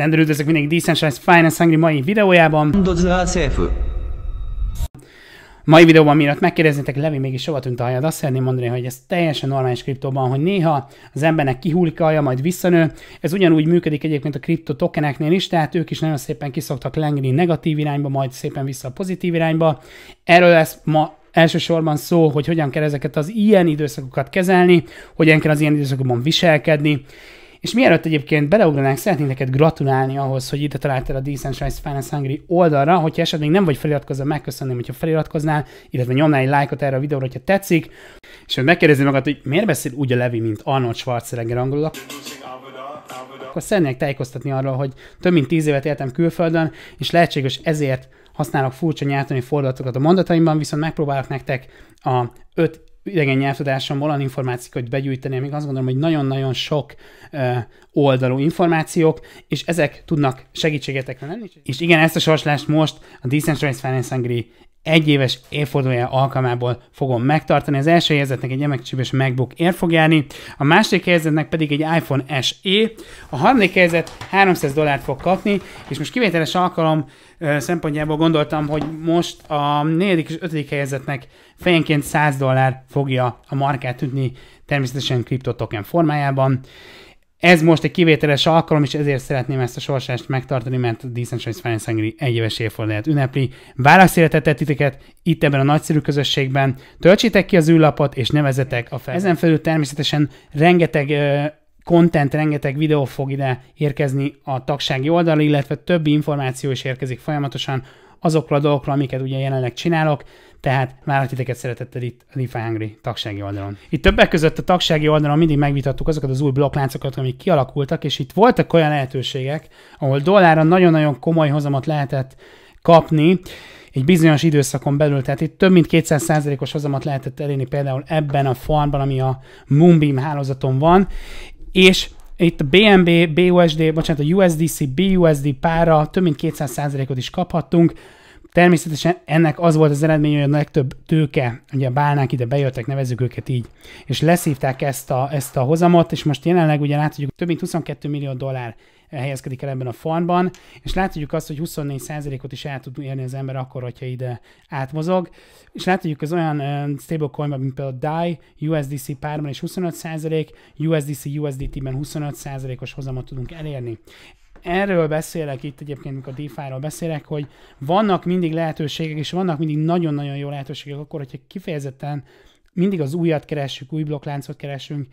Rendben üdvözlök mindenki Decentralized Finance Hungry mai videójában. Mai videóban miatt megkérdeznétek, Levi mégis soha tűnt a hajad, azt szeretném mondani, hogy ez teljesen normális kriptóban, hogy néha az embernek kihúlik a haja, majd visszanő. Ez ugyanúgy működik egyébként a kripto tokeneknél is, tehát ők is nagyon szépen kiszoktak lengni negatív irányba, majd szépen vissza a pozitív irányba. Erről lesz ma elsősorban szó, hogy hogyan kell ezeket az ilyen időszakokat kezelni, hogyan kell az ilyen időszakokban viselkedni, és mielőtt egyébként beleugranánk, szeretnék neked gratulálni ahhoz, hogy ide találtál a Decentralized Finance Hungary oldalra. Hogyha esetleg nem vagy feliratkozva, megköszönném, hogyha feliratkoznál, illetve nyomnál egy lájkot erre a videóra, hogyha tetszik. És hogy megkérdezni magad, hogy miért beszél úgy a Levi, mint Arnold Schwarzenegger angolul, akkor szeretnék tájékoztatni arról, hogy több mint tíz évet éltem külföldön, és lehetséges ezért használok furcsa nyelvtani fordulatokat a mondataimban, viszont megpróbálok nektek a öt idegen nyelvtudásom olyan információkat begyűjteni, amik azt gondolom, hogy nagyon-nagyon sok oldalú információk, és ezek tudnak segítségetekre lenni. És igen, ezt a sorslást most a Decentralized Finance Hungary egyéves évfordulója alkalmából fogom megtartani. Az első helyzetnek egy emekcsibes MacBook Air fog járni, a második helyzetnek pedig egy iPhone SE, a harmadik helyzet 300 dollárt fog kapni, és most kivételes alkalom szempontjából gondoltam, hogy most a negyedik és ötödik helyezetnek fejenként 100 dollár fogja a markát tűnni természetesen kriptotoken formájában. Ez most egy kivételes alkalom, és ezért szeretném ezt a sorsást megtartani, mert a Decentralized Finance Hungary egyéves évfordulját ünnepli. Várlak szeretettel titeket itt ebben a nagyszerű közösségben. Töltsétek ki az űrlapot, és nevezetek a fel. Ezen felül természetesen rengeteg content, rengeteg videó fog ide érkezni a tagsági oldalra, illetve többi információ is érkezik folyamatosan azokról a dolgokról, amiket ugye jelenleg csinálok, tehát már titeket szeretettel itt a DeFi Hungry tagsági oldalon. Itt többek között a tagsági oldalon mindig megvitattuk azokat az új blokkláncokat, amik kialakultak, és itt voltak olyan lehetőségek, ahol dollárra nagyon-nagyon komoly hozamot lehetett kapni, egy bizonyos időszakon belül, tehát itt több mint 200%-os hozamat lehetett elérni például ebben a farmban, ami a Moonbeam hálózaton van, és itt a BNB, BUSD, bocsánat, a USDC, BUSD pára több mint 200%-ot is kaphattunk. Természetesen ennek az volt az eredmény, hogy a legtöbb tőke, ugye a bálnák ide bejöttek, nevezzük őket így, és leszívták ezt a, ezt a hozamot, és most jelenleg ugye látjuk, több mint 22 millió dollár helyezkedik el ebben a farmban, és látjuk azt, hogy 24%-ot is el tud érni az ember akkor, hogyha ide átmozog, és látjuk az olyan stablecoinban, mint például DAI, USDC párban is 25%, USDC USDT-ben 25%-os hozamot tudunk elérni erről beszélek itt egyébként, amikor DeFi-ról beszélek, hogy vannak mindig lehetőségek, és vannak mindig nagyon-nagyon jó lehetőségek akkor, hogyha kifejezetten mindig az újat keresünk, új blokkláncot keresünk,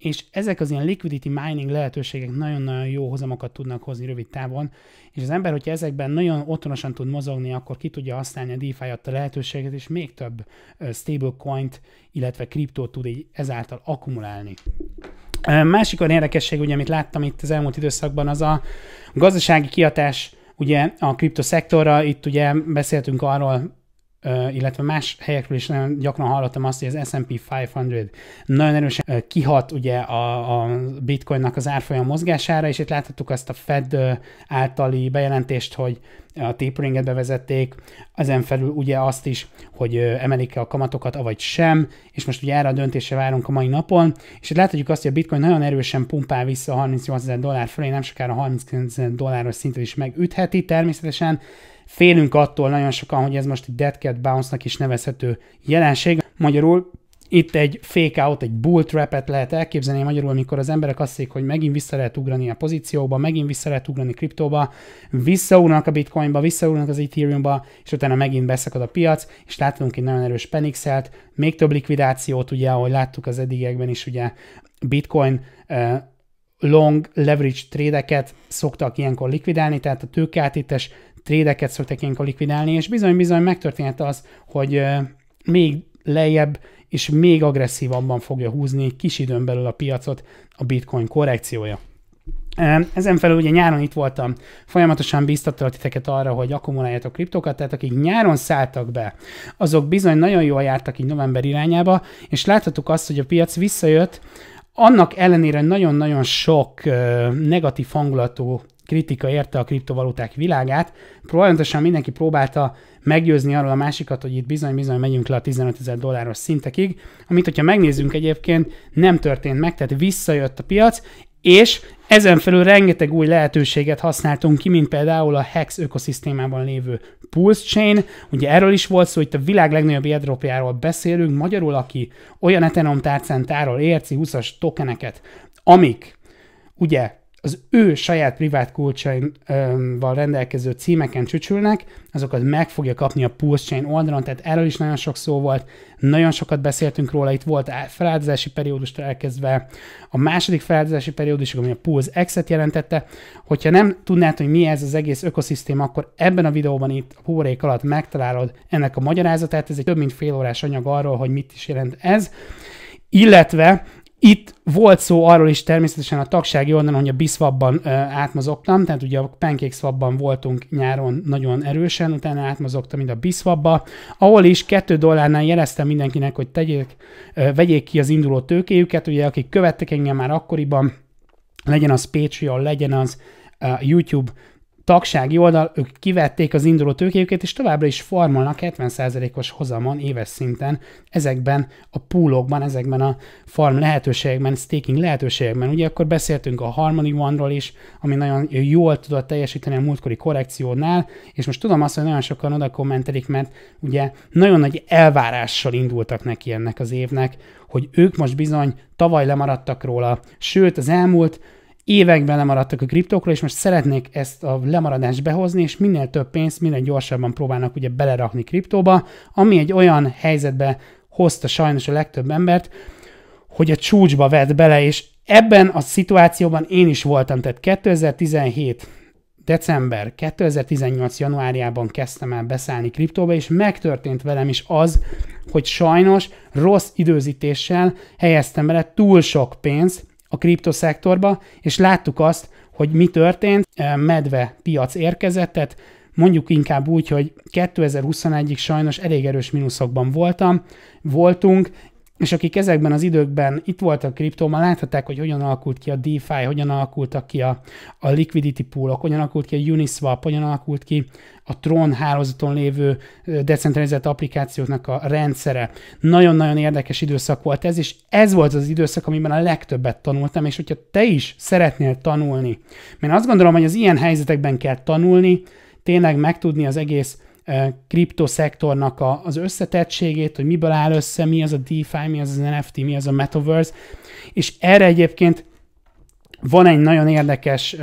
és ezek az ilyen liquidity mining lehetőségek nagyon-nagyon jó hozamokat tudnak hozni rövid távon, és az ember, hogyha ezekben nagyon otthonosan tud mozogni, akkor ki tudja használni a DeFi adta lehetőséget, és még több stablecoint, illetve kriptót tud így ezáltal akkumulálni. Másik olyan érdekesség, ugye, amit láttam itt az elmúlt időszakban, az a gazdasági kiatás, ugye a kriptoszektorra, itt ugye beszéltünk arról illetve más helyekről is nagyon gyakran hallottam azt, hogy az S&P 500 nagyon erősen kihat ugye a, a bitcoinnak az árfolyam mozgására, és itt láthattuk azt a Fed általi bejelentést, hogy a taperinget bevezették, ezen felül ugye azt is, hogy emelik a kamatokat, avagy sem, és most ugye erre a döntésre várunk a mai napon, és itt láthatjuk azt, hogy a bitcoin nagyon erősen pumpál vissza a 38 ezer dollár fölé, nem sokára 39 dolláros szintet is megütheti természetesen, Félünk attól nagyon sokan, hogy ez most egy dead cat bounce-nak is nevezhető jelenség. Magyarul itt egy fake out, egy bull trap-et lehet elképzelni magyarul, amikor az emberek azt hiszik, hogy megint vissza lehet ugrani a pozícióba, megint vissza lehet ugrani kriptóba, visszaúrnak a bitcoinba, visszaúrnak az ethereumba, és utána megint beszakad a piac, és látunk egy nagyon erős penixelt, még több likvidációt, ugye, ahogy láttuk az eddigekben is, ugye bitcoin long leverage trédeket szoktak ilyenkor likvidálni, tehát a tőkeátítés trédeket szoktak ilyenkor likvidálni, és bizony-bizony megtörténhet az, hogy még lejjebb és még agresszívabban fogja húzni kis időn belül a piacot a bitcoin korrekciója. Ezen felül ugye nyáron itt voltam, folyamatosan bíztattalak titeket arra, hogy akkumuláljátok kriptokat, tehát akik nyáron szálltak be, azok bizony nagyon jól jártak így november irányába, és láthatjuk azt, hogy a piac visszajött, annak ellenére nagyon-nagyon sok negatív hangulatú kritika érte a kriptovaluták világát. Próbálatosan mindenki próbálta meggyőzni arról a másikat, hogy itt bizony-bizony megyünk le a 15 ezer dolláros szintekig, amit, hogyha megnézzünk egyébként, nem történt meg, tehát visszajött a piac, és ezen felül rengeteg új lehetőséget használtunk ki, mint például a Hex ökoszisztémában lévő Pulse Chain. Ugye erről is volt szó, itt a világ legnagyobb airdropjáról beszélünk. Magyarul, aki olyan Ethereum tárcán tárol ERC20-as tokeneket, amik ugye az ő saját privát kulcsaival rendelkező címeken csücsülnek, azokat meg fogja kapni a Pulse Chain oldalon, tehát erről is nagyon sok szó volt, nagyon sokat beszéltünk róla, itt volt feláldozási periódust elkezdve, a második feláldozási periódus, ami a Pulse Exet jelentette, hogyha nem tudnád, hogy mi ez az egész ökoszisztéma, akkor ebben a videóban itt a hórék alatt megtalálod ennek a magyarázatát, ez egy több mint fél órás anyag arról, hogy mit is jelent ez, illetve itt volt szó arról is természetesen a tagsági oldalon, hogy a biszvabban átmozogtam, tehát ugye a PancakeSwapban voltunk nyáron nagyon erősen, utána átmozogtam mind a biszvabba, ahol is 2 dollárnál jeleztem mindenkinek, hogy tegyék, ö, vegyék ki az induló tőkéjüket, ugye akik követtek engem már akkoriban, legyen az Patreon, legyen az YouTube tagsági oldal, ők kivették az induló tőkéjüket, és továbbra is farmolnak 70%-os hozamon éves szinten ezekben a poolokban, ezekben a farm lehetőségekben, staking lehetőségekben. Ugye akkor beszéltünk a Harmony One-ról is, ami nagyon jól tudott teljesíteni a múltkori korrekciónál, és most tudom azt, hogy nagyon sokan oda kommentelik, mert ugye nagyon nagy elvárással indultak neki ennek az évnek, hogy ők most bizony tavaly lemaradtak róla, sőt az elmúlt években lemaradtak a kriptókról, és most szeretnék ezt a lemaradást behozni, és minél több pénzt, minél gyorsabban próbálnak ugye belerakni kriptóba, ami egy olyan helyzetbe hozta sajnos a legtöbb embert, hogy a csúcsba vett bele, és ebben a szituációban én is voltam, tehát 2017 december, 2018 januárjában kezdtem el beszállni kriptóba, és megtörtént velem is az, hogy sajnos rossz időzítéssel helyeztem bele túl sok pénzt, a kriptoszektorba, és láttuk azt, hogy mi történt, medve piac érkezett, mondjuk inkább úgy, hogy 2021-ig sajnos elég erős mínuszokban voltam, voltunk, és akik ezekben az időkben itt voltak kriptóban, láthatták, hogy hogyan alakult ki a DeFi, hogyan alakultak ki a, a liquidity poolok, hogyan alakult ki a Uniswap, hogyan alakult ki a Tron hálózaton lévő decentralizált applikációknak a rendszere. Nagyon-nagyon érdekes időszak volt ez, és ez volt az időszak, amiben a legtöbbet tanultam, és hogyha te is szeretnél tanulni, mert azt gondolom, hogy az ilyen helyzetekben kell tanulni, tényleg megtudni az egész kriptoszektornak a, az összetettségét, hogy miből áll össze, mi az a DeFi, mi az az NFT, mi az a Metaverse, és erre egyébként van egy nagyon érdekes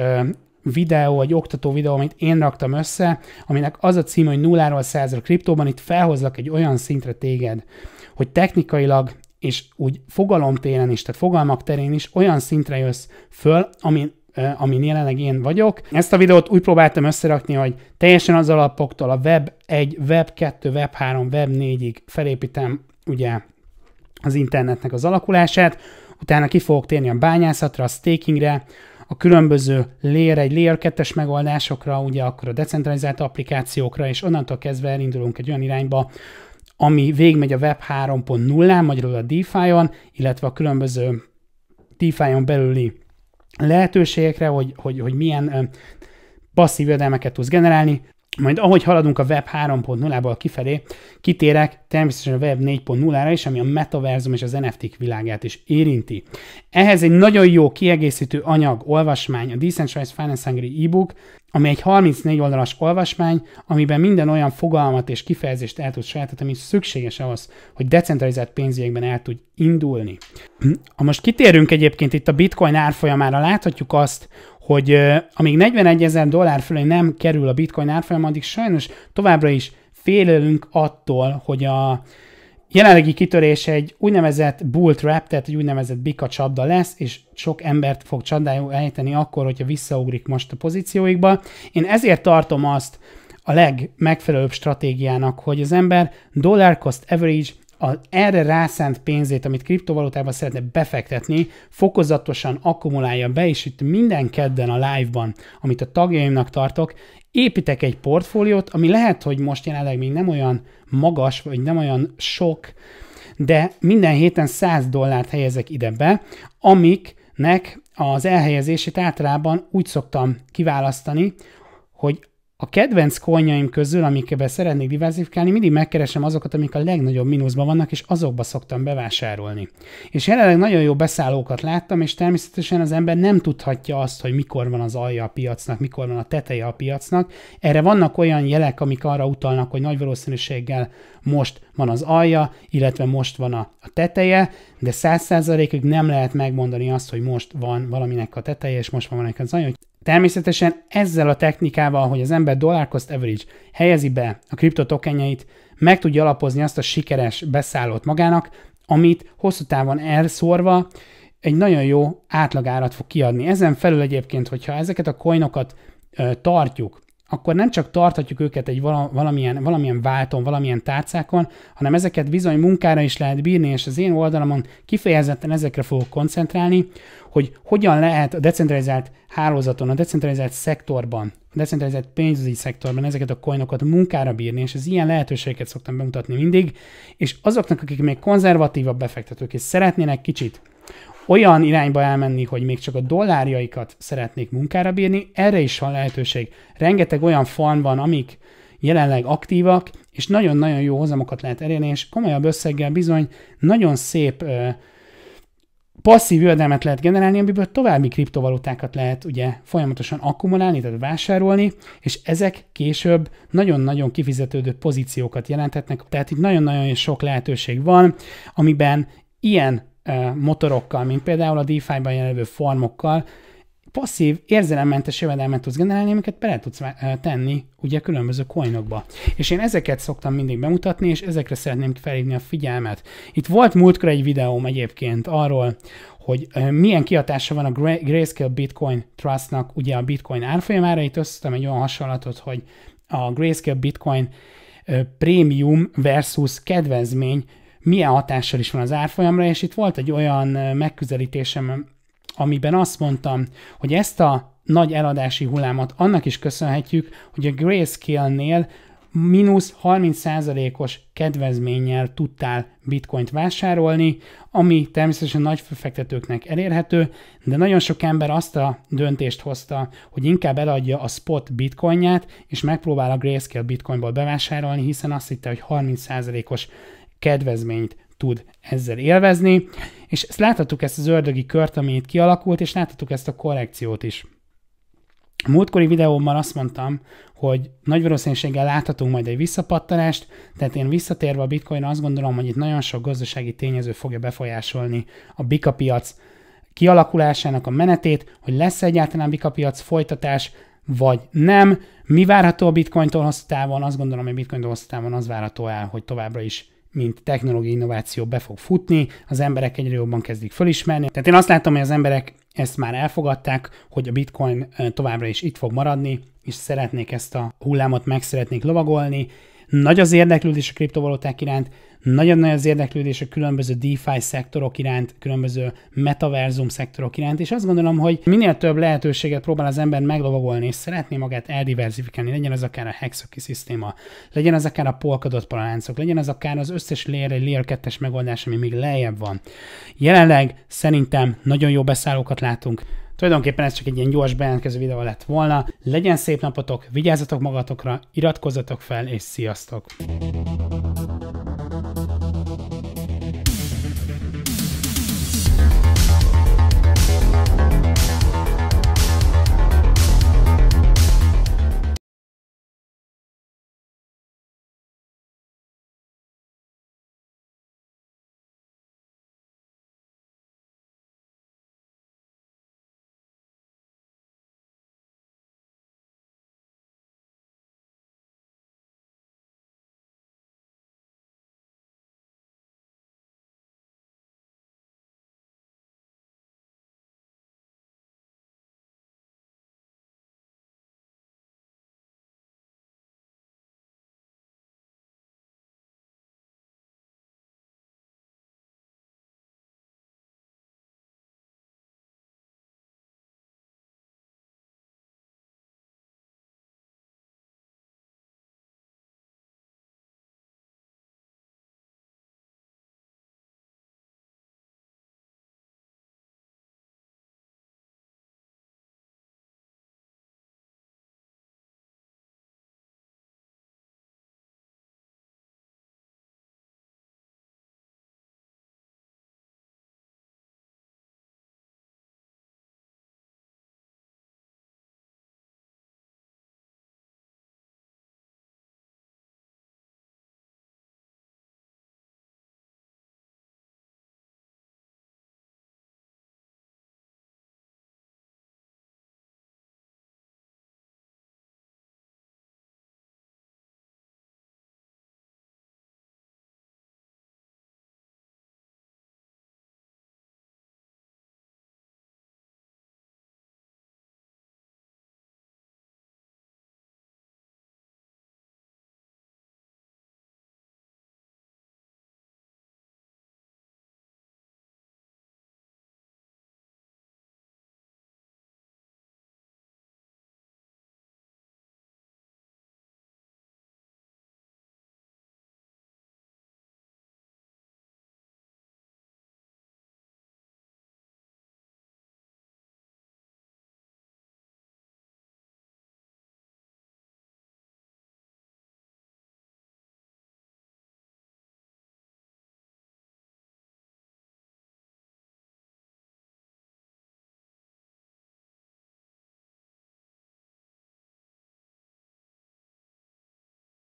videó, egy oktató videó, amit én raktam össze, aminek az a címe, hogy nulláról százra kriptóban, itt felhozlak egy olyan szintre téged, hogy technikailag és úgy fogalomtéren is, tehát fogalmak terén is olyan szintre jössz föl, amin amin jelenleg én vagyok. Ezt a videót úgy próbáltam összerakni, hogy teljesen az alapoktól a Web 1, Web 2, Web 3, Web 4-ig felépítem ugye az internetnek az alakulását, utána ki fogok térni a bányászatra, a stakingre, a különböző layer 1, layer 2 megoldásokra, ugye akkor a decentralizált applikációkra, és onnantól kezdve elindulunk egy olyan irányba, ami végigmegy a Web 3.0-án, magyarul a DeFi-on, illetve a különböző DeFi-on belüli lehetőségekre, hogy, hogy, hogy milyen passzív jövedelmeket tudsz generálni, majd ahogy haladunk a Web 3.0-ból kifelé, kitérek természetesen a Web 4.0-ra is, ami a metaverzum és az NFT-k világát is érinti. Ehhez egy nagyon jó kiegészítő anyag, olvasmány, a Decentralized Finance Hungary e-book, ami egy 34 oldalas olvasmány, amiben minden olyan fogalmat és kifejezést el tud sajátítani, ami szükséges ahhoz, hogy decentralizált pénzügyekben el tud indulni. Hm, ha most kitérünk egyébként itt a bitcoin árfolyamára, láthatjuk azt, hogy amíg 41 ezer dollár fölé nem kerül a bitcoin árfolyam, addig sajnos továbbra is félelünk attól, hogy a jelenlegi kitörés egy úgynevezett bull trap, tehát egy úgynevezett bika csapda lesz, és sok embert fog csapdájú ejteni akkor, hogyha visszaugrik most a pozícióikba. Én ezért tartom azt a legmegfelelőbb stratégiának, hogy az ember dollar cost average a erre rászánt pénzét, amit kriptovalutában szeretne befektetni, fokozatosan akkumulálja be, és itt minden kedden a live-ban, amit a tagjaimnak tartok, építek egy portfóliót, ami lehet, hogy most jelenleg még nem olyan magas, vagy nem olyan sok, de minden héten 100 dollárt helyezek ide be, amiknek az elhelyezését általában úgy szoktam kiválasztani, hogy a kedvenc konyaim közül, amikbe szeretnék diversifikálni, mindig megkeresem azokat, amik a legnagyobb mínuszban vannak, és azokba szoktam bevásárolni. És jelenleg nagyon jó beszállókat láttam, és természetesen az ember nem tudhatja azt, hogy mikor van az alja a piacnak, mikor van a teteje a piacnak. Erre vannak olyan jelek, amik arra utalnak, hogy nagy valószínűséggel most van az alja, illetve most van a, a teteje, de száz százalékig nem lehet megmondani azt, hogy most van valaminek a teteje, és most van valaminek az alja. Természetesen ezzel a technikával, hogy az ember dollar cost average helyezi be a kriptotokenjeit, meg tudja alapozni azt a sikeres beszállót magának, amit hosszú távon elszórva egy nagyon jó átlagárat fog kiadni. Ezen felül egyébként, hogyha ezeket a coinokat tartjuk akkor nem csak tarthatjuk őket egy valamilyen, valamilyen válton, valamilyen tárcákon, hanem ezeket bizony munkára is lehet bírni, és az én oldalamon kifejezetten ezekre fogok koncentrálni, hogy hogyan lehet a decentralizált hálózaton, a decentralizált szektorban, a decentralizált pénzügyi szektorban ezeket a coinokat munkára bírni, és az ilyen lehetőségeket szoktam bemutatni mindig, és azoknak, akik még konzervatívabb befektetők, és szeretnének kicsit olyan irányba elmenni, hogy még csak a dollárjaikat szeretnék munkára bírni, erre is van lehetőség. Rengeteg olyan fan van, amik jelenleg aktívak, és nagyon-nagyon jó hozamokat lehet elérni, és komolyabb összeggel bizony nagyon szép ö, passzív jövedelmet lehet generálni, amiből további kriptovalutákat lehet ugye folyamatosan akkumulálni, tehát vásárolni, és ezek később nagyon-nagyon kifizetődő pozíciókat jelentetnek, tehát itt nagyon-nagyon sok lehetőség van, amiben ilyen motorokkal, mint például a DeFi-ban jelenlő farmokkal, passzív, érzelemmentes jövedelmet tudsz generálni, amiket bele tudsz tenni ugye különböző coinokba. És én ezeket szoktam mindig bemutatni, és ezekre szeretném felhívni a figyelmet. Itt volt múltkor egy videóm egyébként arról, hogy milyen kihatása van a Grayscale Bitcoin Trustnak ugye a Bitcoin árfolyamára. Itt összetem egy olyan hasonlatot, hogy a Grayscale Bitcoin prémium versus kedvezmény milyen hatással is van az árfolyamra, és itt volt egy olyan megközelítésem, amiben azt mondtam, hogy ezt a nagy eladási hullámot annak is köszönhetjük, hogy a Grayscale-nél mínusz 30%-os kedvezménnyel tudtál bitcoint vásárolni, ami természetesen nagy befektetőknek elérhető, de nagyon sok ember azt a döntést hozta, hogy inkább eladja a spot bitcoinját, és megpróbál a Grayscale bitcoinból bevásárolni, hiszen azt hitte, hogy 30%-os kedvezményt tud ezzel élvezni, és ezt láthattuk ezt az ördögi kört, ami itt kialakult, és láthattuk ezt a korrekciót is. A múltkori videómban azt mondtam, hogy nagy valószínűséggel láthatunk majd egy visszapattanást, tehát én visszatérve a bitcoin azt gondolom, hogy itt nagyon sok gazdasági tényező fogja befolyásolni a bika piac kialakulásának a menetét, hogy lesz egyáltalán bika piac folytatás, vagy nem. Mi várható a bitcointól hosszú távon? Azt gondolom, hogy bitcointól hosszú távon az várható el, hogy továbbra is mint technológiai innováció be fog futni, az emberek egyre jobban kezdik fölismerni. Tehát én azt látom, hogy az emberek ezt már elfogadták, hogy a bitcoin továbbra is itt fog maradni, és szeretnék ezt a hullámot meg szeretnék lovagolni, nagy az érdeklődés a kriptovaluták iránt, nagyon nagy az érdeklődés a különböző DeFi szektorok iránt, különböző metaverzum szektorok iránt, és azt gondolom, hogy minél több lehetőséget próbál az ember meglovagolni, és szeretné magát eldiverzifikálni, legyen az akár a Hexoki szisztéma, legyen az akár a polkadott paláncok, legyen az akár az összes Layer egy Layer 2 megoldás, ami még lejjebb van. Jelenleg szerintem nagyon jó beszállókat látunk, Tulajdonképpen ez csak egy ilyen gyors bejelentkező videó lett volna. Legyen szép napotok, vigyázzatok magatokra, iratkozzatok fel, és sziasztok!